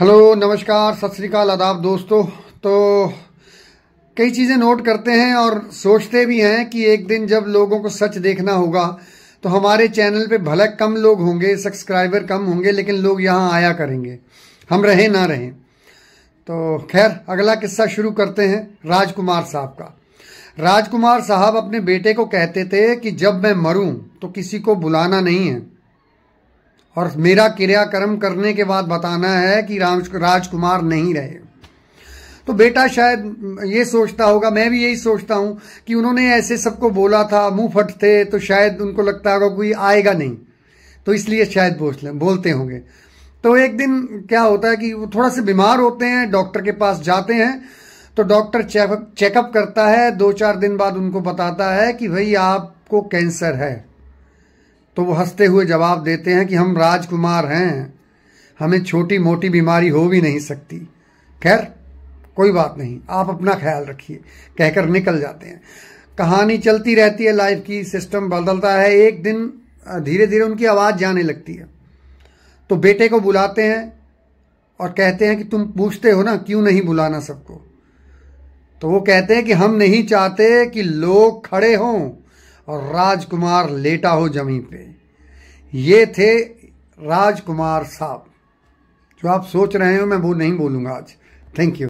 hello नमस्कार सत श्रीकाल आदाब दोस्तों तो कई चीज़ें नोट करते हैं और सोचते भी हैं कि एक दिन जब लोगों को सच देखना होगा तो हमारे चैनल पे भले कम लोग होंगे सब्सक्राइबर कम होंगे लेकिन लोग यहाँ आया करेंगे हम रहें ना रहें तो खैर अगला किस्सा शुरू करते हैं राजकुमार साहब का राजकुमार साहब अपने बेटे को कहते थे कि जब मैं मरूँ तो किसी को बुलाना नहीं है और मेरा क्रियाक्रम करने के बाद बताना है कि राजकुमार नहीं रहे तो बेटा शायद ये सोचता होगा मैं भी यही सोचता हूं कि उन्होंने ऐसे सबको बोला था मुंह फट थे तो शायद उनको लगता होगा कोई आएगा नहीं तो इसलिए शायद बोलते होंगे तो एक दिन क्या होता है कि वो थोड़ा से बीमार होते हैं डॉक्टर के पास जाते हैं तो डॉक्टर चेकअप करता है दो चार दिन बाद उनको बताता है कि भाई आपको कैंसर है तो वो हंसते हुए जवाब देते हैं कि हम राजकुमार हैं हमें छोटी मोटी बीमारी हो भी नहीं सकती खैर कोई बात नहीं आप अपना ख्याल रखिए कहकर निकल जाते हैं कहानी चलती रहती है लाइफ की सिस्टम बदलता है एक दिन धीरे धीरे उनकी आवाज़ जाने लगती है तो बेटे को बुलाते हैं और कहते हैं कि तुम पूछते हो ना क्यों नहीं बुलाना सबको तो वो कहते हैं कि हम नहीं चाहते कि लोग खड़े हों और राजकुमार लेटा हो जमीन पे ये थे राजकुमार साहब जो आप सोच रहे हो मैं वो नहीं बोलूँगा आज थैंक यू